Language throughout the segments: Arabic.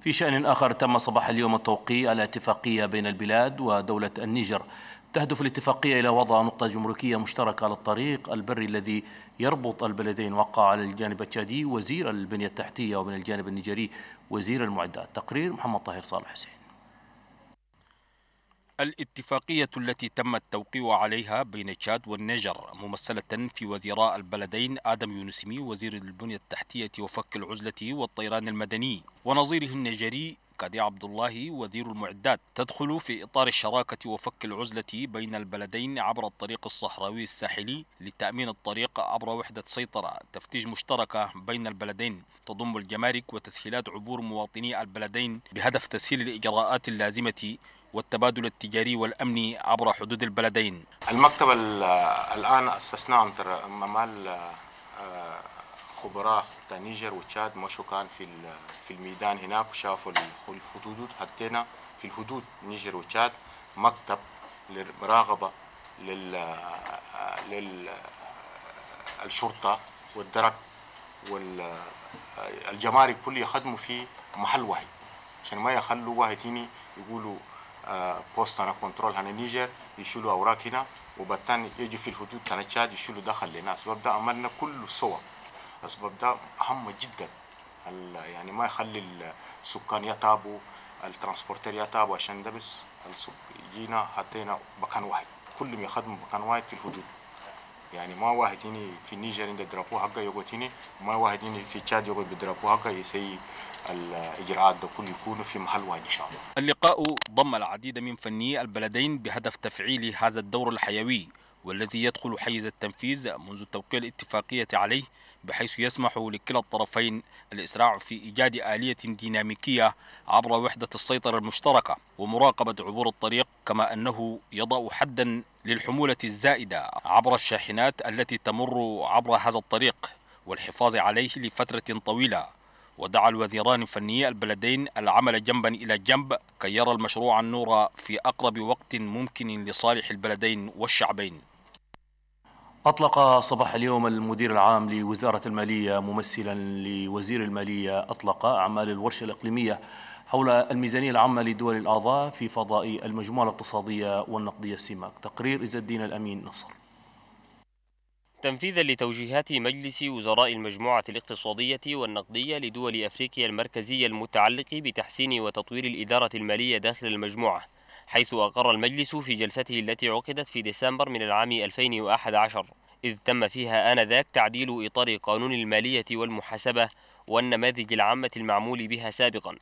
في شأن آخر تم صباح اليوم على الاتفاقية بين البلاد ودولة النيجر تهدف الاتفاقية إلى وضع نقطة جمركية مشتركة على الطريق البري الذي يربط البلدين وقع على الجانب التشادي وزير البنية التحتية ومن الجانب النيجري وزير المعدات تقرير محمد طاهر صالح حسين الاتفاقية التي تم التوقيع عليها بين تشاد والنيجر ممثلة في وزراء البلدين آدم يونسمي وزير البنية التحتية وفك العزلة والطيران المدني ونظيره النيجري كادي عبد الله وزير المعدات تدخل في إطار الشراكة وفك العزلة بين البلدين عبر الطريق الصحراوي الساحلي لتأمين الطريق عبر وحدة سيطرة تفتيش مشتركة بين البلدين تضم الجمارك وتسهيلات عبور مواطني البلدين بهدف تسهيل الإجراءات اللازمة والتبادل التجاري والأمني عبر حدود البلدين المكتب الآن اسسناه عن مال آه، خبراء نيجر وتشاد مشوا كان في في الميدان هناك وشافوا الحدود حطينا في الحدود نيجر وتشاد مكتب للمراقبه لل آه، للشرطه آه، والدرك والجمارك كله يخدموا في محل واحد عشان ما يخلوا واحد يقولوا بوست انا كنترول هنا نيجر يشيلوا اوراق هنا وبالتالي يجوا في الحدود كان تشاد يشيلوا دخل لنا اسباب ده عملنا كله سوا اسباب ده هامه جدا يعني ما يخلي السكان يتعبوا الترانسبورتير يتعبوا عشان ده بس جينا حطينا مكان واحد كلهم يخدموا مكان واحد في الحدود يعني ما واحد هنا في النيجر عند درابو حقه يقعد هنا وما واحد هنا في تشاد يقعد بدرابو حقه يسي الاجراءات ده كله يكون في محل واحد ان شاء الله. اللقاء ضم العديد من فنيي البلدين بهدف تفعيل هذا الدور الحيوي والذي يدخل حيز التنفيذ منذ توقيع الاتفاقية عليه بحيث يسمح لكلا الطرفين الإسراع في إيجاد آلية ديناميكية عبر وحدة السيطرة المشتركة ومراقبة عبور الطريق كما أنه يضع حدا للحمولة الزائدة عبر الشاحنات التي تمر عبر هذا الطريق والحفاظ عليه لفترة طويلة ودعا الوزيران الفني البلدين العمل جنبا إلى جنب كي يرى المشروع النور في أقرب وقت ممكن لصالح البلدين والشعبين أطلق صباح اليوم المدير العام لوزارة المالية ممثلا لوزير المالية أطلق أعمال الورشة الإقليمية حول الميزانية العامة لدول الأعضاء في فضاء المجموعة الاقتصادية والنقدية سيماك تقرير إز الدين الأمين نصر تنفيذا لتوجيهات مجلس وزراء المجموعة الاقتصادية والنقدية لدول أفريقيا المركزية المتعلق بتحسين وتطوير الإدارة المالية داخل المجموعة حيث أقر المجلس في جلسته التي عقدت في ديسمبر من العام 2011 إذ تم فيها آنذاك تعديل إطار قانون المالية والمحاسبة والنماذج العامة المعمول بها سابقا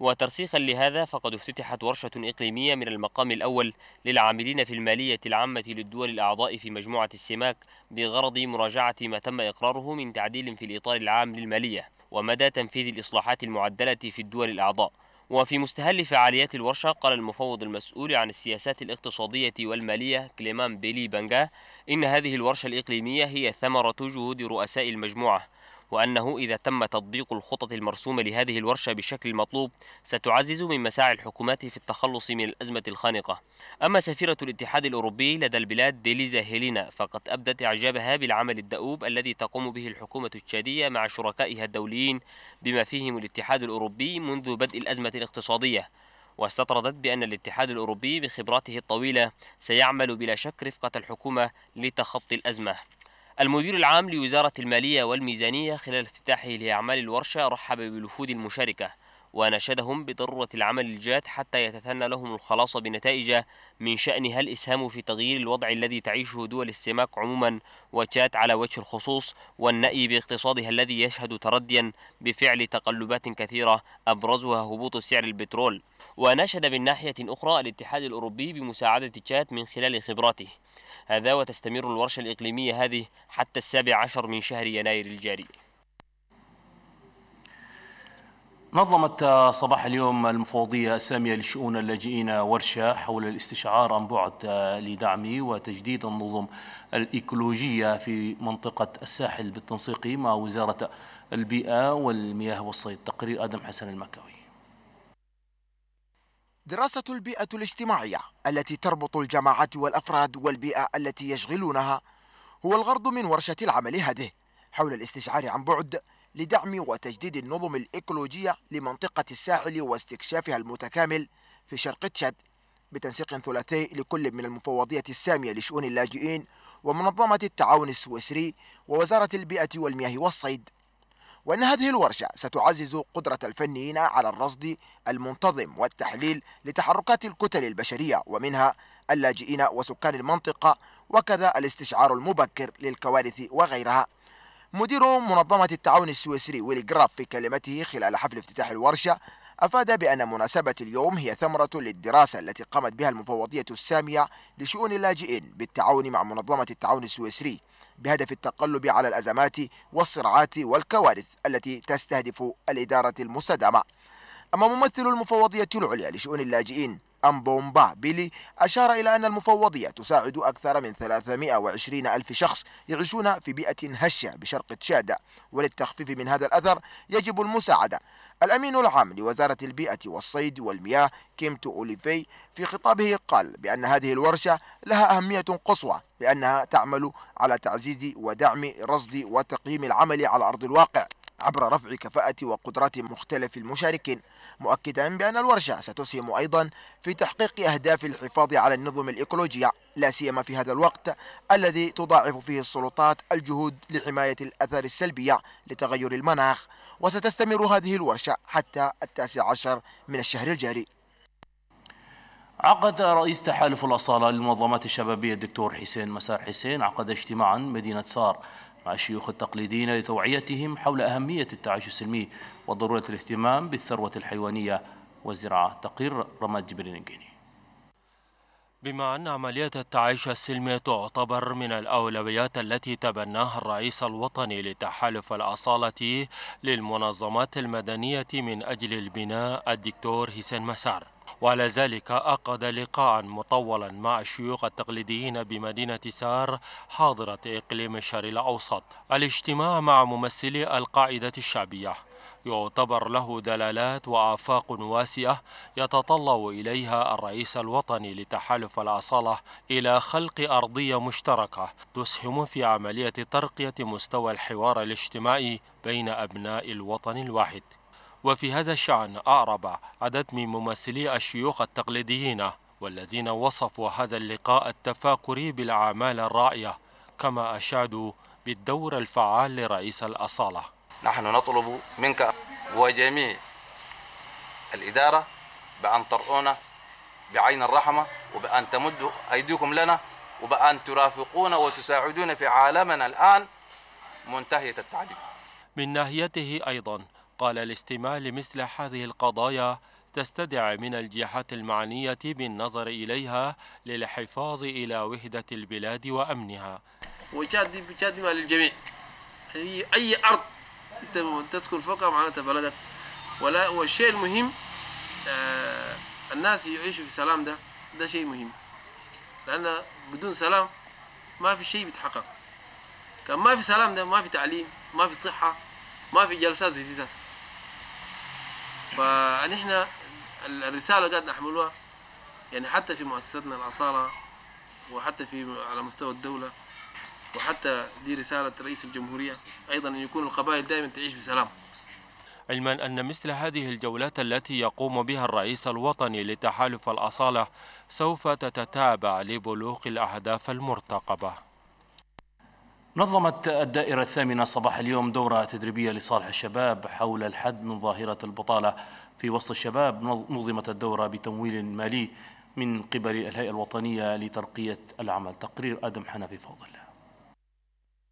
وترسيخا لهذا فقد افتتحت ورشة إقليمية من المقام الأول للعاملين في المالية العامة للدول الأعضاء في مجموعة السماك بغرض مراجعة ما تم إقراره من تعديل في الإطار العام للمالية ومدى تنفيذ الإصلاحات المعدلة في الدول الأعضاء وفي مستهل فعاليات الورشة قال المفوض المسؤول عن السياسات الاقتصادية والمالية كليمان بيلي بانجا إن هذه الورشة الإقليمية هي ثمرة جهود رؤساء المجموعة وأنه إذا تم تطبيق الخطط المرسومة لهذه الورشة بالشكل المطلوب ستعزز من مساعي الحكومات في التخلص من الأزمة الخانقة أما سفيرة الاتحاد الأوروبي لدى البلاد ديليزا هيلينا فقد أبدت إعجابها بالعمل الدؤوب الذي تقوم به الحكومة التشادية مع شركائها الدوليين بما فيهم الاتحاد الأوروبي منذ بدء الأزمة الاقتصادية واستطردت بأن الاتحاد الأوروبي بخبراته الطويلة سيعمل بلا شك رفقة الحكومة لتخطي الأزمة المدير العام لوزارة المالية والميزانية خلال افتتاحه لأعمال الورشة رحب بالوفود المشاركة وناشدهم بضرورة العمل الجاد حتى يتثنى لهم الخلاص بنتائج من شأنها الإسهام في تغيير الوضع الذي تعيشه دول السماك عموما وتشاد على وجه الخصوص والنأي باقتصادها الذي يشهد ترديا بفعل تقلبات كثيرة أبرزها هبوط سعر البترول وناشد من ناحية أخرى الاتحاد الأوروبي بمساعدة تشاد من خلال خبراته هذا وتستمر الورشة الإقليمية هذه حتى السابع عشر من شهر يناير الجاري نظمت صباح اليوم المفوضية السامية لشؤون اللاجئين ورشة حول الاستشعار عن بعد لدعم وتجديد النظم الإيكولوجية في منطقة الساحل بالتنسيق مع وزارة البيئة والمياه والصيد تقرير آدم حسن المكاوي دراسة البيئة الاجتماعية التي تربط الجماعات والأفراد والبيئة التي يشغلونها هو الغرض من ورشة العمل هذه حول الاستشعار عن بعد لدعم وتجديد النظم الإيكولوجية لمنطقة الساحل واستكشافها المتكامل في شرق تشاد بتنسيق ثلاثي لكل من المفوضية السامية لشؤون اللاجئين ومنظمة التعاون السويسري ووزارة البيئة والمياه والصيد وأن هذه الورشة ستعزز قدرة الفنيين على الرصد المنتظم والتحليل لتحركات الكتل البشرية ومنها اللاجئين وسكان المنطقة وكذا الاستشعار المبكر للكوارث وغيرها مدير منظمة التعاون السويسري ويلي جراف في كلمته خلال حفل افتتاح الورشة أفاد بأن مناسبة اليوم هي ثمرة للدراسة التي قامت بها المفوضية السامية لشؤون اللاجئين بالتعاون مع منظمة التعاون السويسري بهدف التقلب على الأزمات والصراعات والكوارث التي تستهدف الإدارة المستدامة أما ممثل المفوضية العليا لشؤون اللاجئين أمبومبا بيلي أشار إلى أن المفوضية تساعد أكثر من 320 ألف شخص يعيشون في بيئة هشة بشرق تشادة وللتخفيف من هذا الأثر يجب المساعدة الأمين العام لوزارة البيئة والصيد والمياه كيمتو أوليفي في خطابه قال بأن هذه الورشة لها أهمية قصوى لأنها تعمل على تعزيز ودعم رصد وتقييم العمل على أرض الواقع عبر رفع كفاءة وقدرات مختلف المشاركين مؤكدا بأن الورشة ستسهم أيضا في تحقيق أهداف الحفاظ على النظم الإيكولوجية لا سيما في هذا الوقت الذي تضاعف فيه السلطات الجهود لحماية الأثار السلبية لتغير المناخ وستستمر هذه الورشة حتى التاسع عشر من الشهر الجاري عقد رئيس تحالف الأصالة للمنظمات الشبابية الدكتور حسين مسار حسين عقد اجتماعا مدينة سار مع الشيوخ التقليديين لتوعيتهم حول أهمية التعايش السلمي وضرورة الاهتمام بالثروة الحيوانية والزراعة تقرير رماد جبرينجيني بما أن عملية التعايش السلمي تعتبر من الأولويات التي تبناها الرئيس الوطني لتحالف الأصالة للمنظمات المدنية من أجل البناء الدكتور هيسين مسار وعلى ذلك أقد لقاء مطولا مع الشيوخ التقليديين بمدينة سار حاضرة إقليم الشرق الأوسط الاجتماع مع ممثلي القاعدة الشعبية يعتبر له دلالات وآفاق واسعة يتطلع إليها الرئيس الوطني لتحالف الأصالة إلى خلق أرضية مشتركة تسهم في عملية ترقية مستوى الحوار الاجتماعي بين أبناء الوطن الواحد وفي هذا الشأن أعرب عدد من ممثلي الشيوخ التقليديين والذين وصفوا هذا اللقاء التفاكري بالأعمال الرائية كما أشادوا بالدور الفعال لرئيس الأصالة نحن نطلب منك وجميع الإدارة بأن ترؤونا بعين الرحمة وبأن تمدوا أيديكم لنا وبأن ترافقونا وتساعدونا في عالمنا الآن منتهية التعليم من ناحيته أيضا قال الاستماع لمثل هذه القضايا تستدعي من الجهات المعنية بالنظر إليها للحفاظ إلى وحدة البلاد وأمنها وجاد مع للجميع أي أرض تسكن فوقها معناتها بلدك ولا والشيء المهم آه الناس يعيشوا في سلام ده ده شيء مهم لأن بدون سلام ما في شيء بيتحقق كان ما في سلام ده ما في تعليم ما في صحة ما في جلسات زي دي فنحن الرساله قاعد نحملها يعني حتى في مؤسستنا الاصاله وحتى في على مستوى الدوله وحتى دي رساله رئيس الجمهوريه ايضا ان يكون القبائل دائما تعيش بسلام علما أن مثل هذه الجولات التي يقوم بها الرئيس الوطني لتحالف الأصالة سوف تتتابع لبلوغ الأهداف المرتقبة نظمت الدائرة الثامنة صباح اليوم دورة تدريبية لصالح الشباب حول الحد من ظاهرة البطالة في وسط الشباب نظمت الدورة بتمويل مالي من قبل الهيئة الوطنية لترقية العمل تقرير آدم حنفي فضل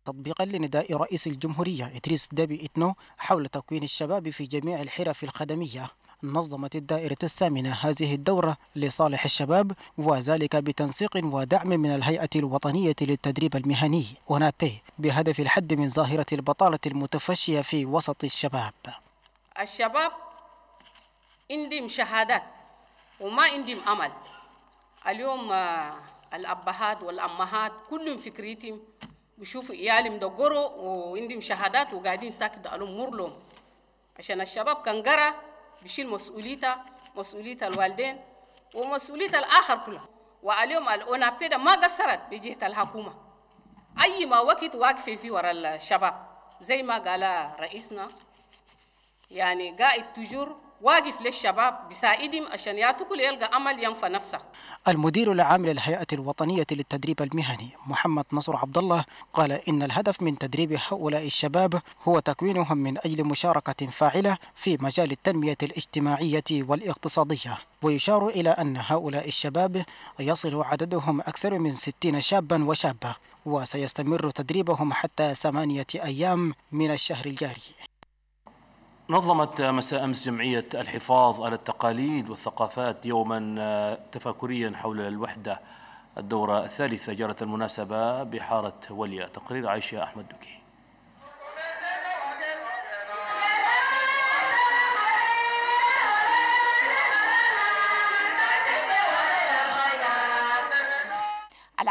تطبيقا لنداء رئيس الجمهورية إدريس دبي إتنو حول تكوين الشباب في جميع الحرف الخدمية نظمت الدائرة الثامنة هذه الدورة لصالح الشباب وذلك بتنسيق ودعم من الهيئة الوطنية للتدريب المهني ونابي بهدف الحد من ظاهرة البطالة المتفشية في وسط الشباب الشباب عندهم شهادات وما عندهم أمل اليوم آه، الأبهات والأمهات كلهم فكرتهم بشوفوا ايالهم دقروا وعندهم شهادات وقاعدين ساكد ألوم مرلوم لهم عشان الشباب كان قرا بشيل مسؤوليتها مسؤولية الوالدين ومسؤولية الآخر كله واليوم الأونابي ما قصرت بجهة الحكومة أي ما وقت واقفة في ورا الشباب زي ما قال رئيسنا يعني قائد تجور واقف للشباب بيساعدهم عشان ياتكل يلقى امل ينفى نفسه المدير العام للهيئة الوطنية للتدريب المهني محمد نصر عبد الله قال إن الهدف من تدريب هؤلاء الشباب هو تكوينهم من أجل مشاركة فاعلة في مجال التنمية الاجتماعية والاقتصادية ويشار إلى أن هؤلاء الشباب يصل عددهم أكثر من 60 شابا وشابة وسيستمر تدريبهم حتى ثمانية أيام من الشهر الجاري نظمت مساء أمس جمعية الحفاظ على التقاليد والثقافات يوما آه، تفاكريا حول الوحدة الدورة الثالثة جرت المناسبة بحارة وليا تقرير عائشة أحمد دكي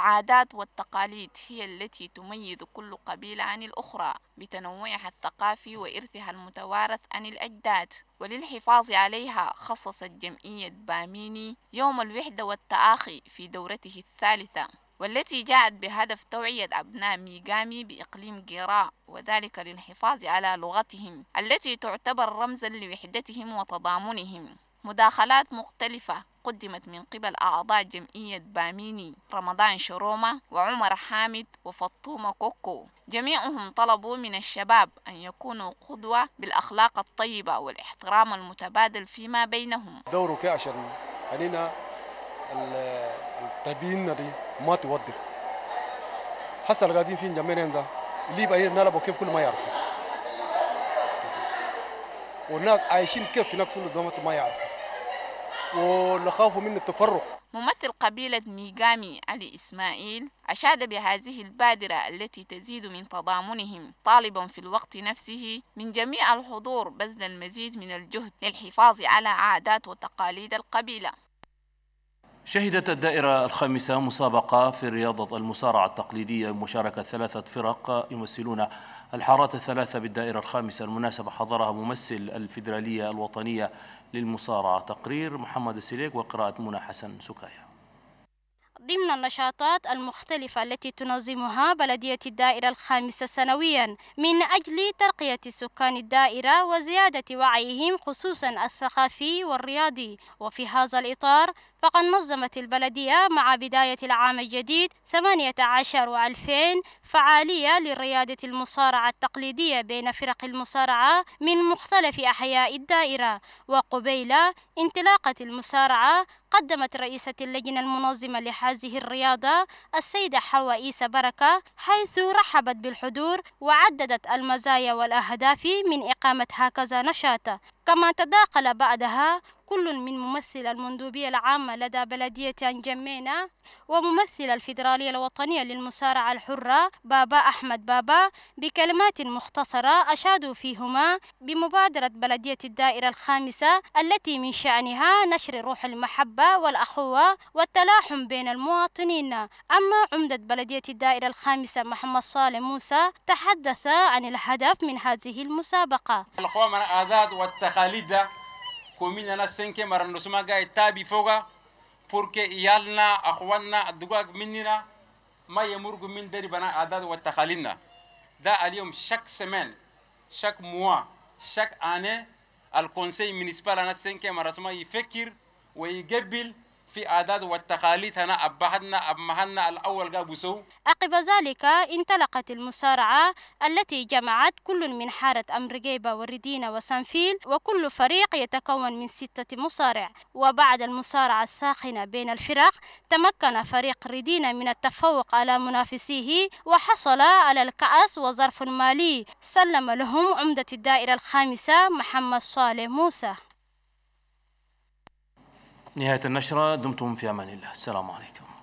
العادات والتقاليد هي التي تميز كل قبيلة عن الأخرى بتنوعها الثقافي وإرثها المتوارث عن الأجداد وللحفاظ عليها خصصت جمعية باميني يوم الوحدة والتآخي في دورته الثالثة والتي جاءت بهدف توعية أبناء ميغامي بإقليم جيراء وذلك للحفاظ على لغتهم التي تعتبر رمزا لوحدتهم وتضامنهم مداخلات مختلفة قدمت من قبل أعضاء جمعية باميني رمضان شرومة وعمر حامد وفطومة كوكو جميعهم طلبوا من الشباب أن يكونوا قدوة بالأخلاق الطيبة والاحترام المتبادل فيما بينهم دورك عشان علينا الطيبين دي ما تودر حصل قاعدين فين جنبنا ده اللي بقى إيه؟ نلعبوا كيف كل ما يعرفوا والناس عايشين كيف هناك كل ما يعرفوا ونخاف من التفرق ممثل قبيلة ميغامي علي إسماعيل أشاد بهذه البادرة التي تزيد من تضامنهم طالبا في الوقت نفسه من جميع الحضور بذل المزيد من الجهد للحفاظ على عادات وتقاليد القبيلة شهدت الدائرة الخامسة مسابقة في رياضة المصارعة التقليدية بمشاركة ثلاثة فرق يمثلون الحارات الثلاثة بالدائرة الخامسة المناسبة حضرها ممثل الفيدرالية الوطنية للمصارعة تقرير محمد السليك وقراءة منى حسن سكايا ضمن النشاطات المختلفة التي تنظمها بلدية الدائرة الخامسة سنويا من أجل ترقية سكان الدائرة وزيادة وعيهم خصوصا الثقافي والرياضي وفي هذا الإطار فقد نظمت البلدية مع بداية العام الجديد 18 و2000 فعالية لريادة المصارعة التقليدية بين فرق المصارعة من مختلف أحياء الدائرة وقبيل انطلاقة المصارعة قدمت رئيسة اللجنة المنظمة لحزب هذه الرياضة السيدة حواء عيسى بركة حيث رحبت بالحضور وعددت المزايا والأهداف من إقامة هكذا نشاطة كما تداخل بعدها كل من ممثل المندوبية العامة لدى بلدية أنجمينا وممثل الفيدرالية الوطنية للمسارعة الحرة بابا أحمد بابا بكلمات مختصرة أشادوا فيهما بمبادرة بلدية الدائرة الخامسة التي من شأنها نشر روح المحبة والأخوة والتلاحم بين المواطنين أما عمدة بلدية الدائرة الخامسة محمد صالح موسى تحدث عن الهدف من هذه المسابقة الأخوة من آذاد والتخ khalida komina na senke marando suma ga tabi foga pour que yalna akhwanna adugak minina ما يمرق من دري بنا عدد والتخالينا ده اليوم شاك سمان شاك موا شاك آني الكونسي مينيسبال أنا سنكي مرسما يفكر ويقبل في عادات والتقاليد هنا أبهتنا أمهنا الأول قابوسو عقب ذلك انطلقت المسارعة التي جمعت كل من حارة أمرقيبة وردينا وسانفيل وكل فريق يتكون من ستة مصارع وبعد المصارعة الساخنة بين الفرق تمكن فريق ردينا من التفوق على منافسيه وحصل على الكأس وظرف مالي سلم لهم عمدة الدائرة الخامسة محمد صالح موسى نهاية النشرة دمتم في أمان الله السلام عليكم